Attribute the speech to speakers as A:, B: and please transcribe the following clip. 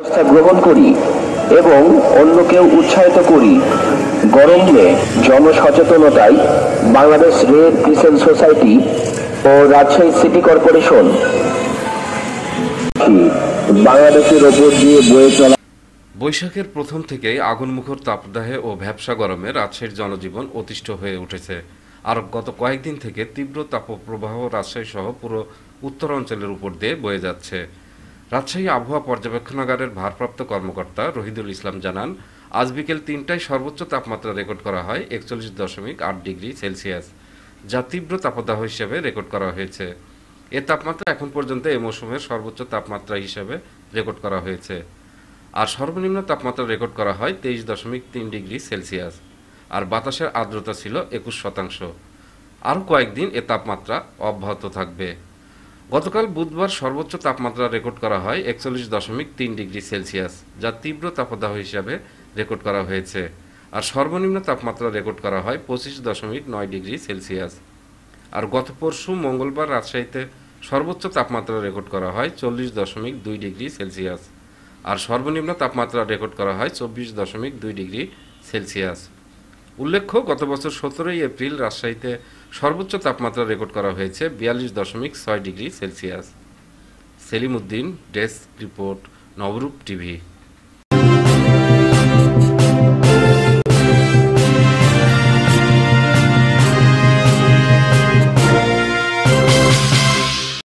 A: ব্যবস্থা গ্রহণ করি এবং অন্যকেও উৎসাহিত করি গরম নিয়ে জনসচেতনতায় বাংলাদেশ রেড ক্রিসেন্ট সোসাইটি ও রাজশাহী সিটি কর্পোরেশন বাংলাদেশের ওপর দিয়ে বয়ে চলা
B: বৈশাখের প্রথম থেকেই আগুনমুখর তাপদাহে ও ভ্যাবসা গরমে রাজশাহীর জনজীবন অতিষ্ঠ হয়ে উঠেছে আর গত কয়েকদিন থেকে তীব্র তাপপ্রবাহ রাজশাহী সহ পুরো উত্তরাঞ্চলের উপর দিয়ে বয়ে যাচ্ছে রাজশাহী আবহাওয়া পর্যবেক্ষণাগারের ভারপ্রাপ্ত কর্মকর্তা রহিদুল ইসলাম জানান আজ বিকেল তিনটায় সর্বোচ্চ তাপমাত্রা রেকর্ড করা হয় একচল্লিশ দশমিক আট ডিগ্রি সেলসিয়াস যা তীব্র তাপদাহ হিসেবে রেকর্ড করা হয়েছে এ তাপমাত্রা এখন পর্যন্ত এ মৌসুমের সর্বোচ্চ তাপমাত্রা হিসেবে রেকর্ড করা হয়েছে আর সর্বনিম্ন তাপমাত্রা রেকর্ড করা হয় তেইশ দশমিক তিন ডিগ্রি সেলসিয়াস আর বাতাসের আর্দ্রতা ছিল একুশ শতাংশ আরও কয়েকদিন এ তাপমাত্রা অব্যাহত থাকবে গতকাল বুধবার সর্বোচ্চ তাপমাত্রা রেকর্ড করা হয় একচল্লিশ দশমিক তিন ডিগ্রি সেলসিয়াস যা তীব্র তাপদাহ হিসাবে রেকর্ড করা হয়েছে আর সর্বনিম্ন তাপমাত্রা রেকর্ড করা হয় পঁচিশ দশমিক নয় ডিগ্রি সেলসিয়াস আর গত পরশু মঙ্গলবার রাজশাহীতে সর্বোচ্চ তাপমাত্রা রেকর্ড করা হয় চল্লিশ দশমিক দুই ডিগ্রি সেলসিয়াস আর সর্বনিম্ন তাপমাত্রা রেকর্ড করা হয় চব্বিশ দশমিক দুই ডিগ্রি সেলসিয়াস উল্লেখ্য গত বছর সতেরোই এপ্রিল রাজশাহীতে সর্বোচ্চ তাপমাত্রা রেকর্ড করা হয়েছে বিয়াল্লিশ দশমিক ছয় degree Celsius Selim Uddin desk report Nabarup TV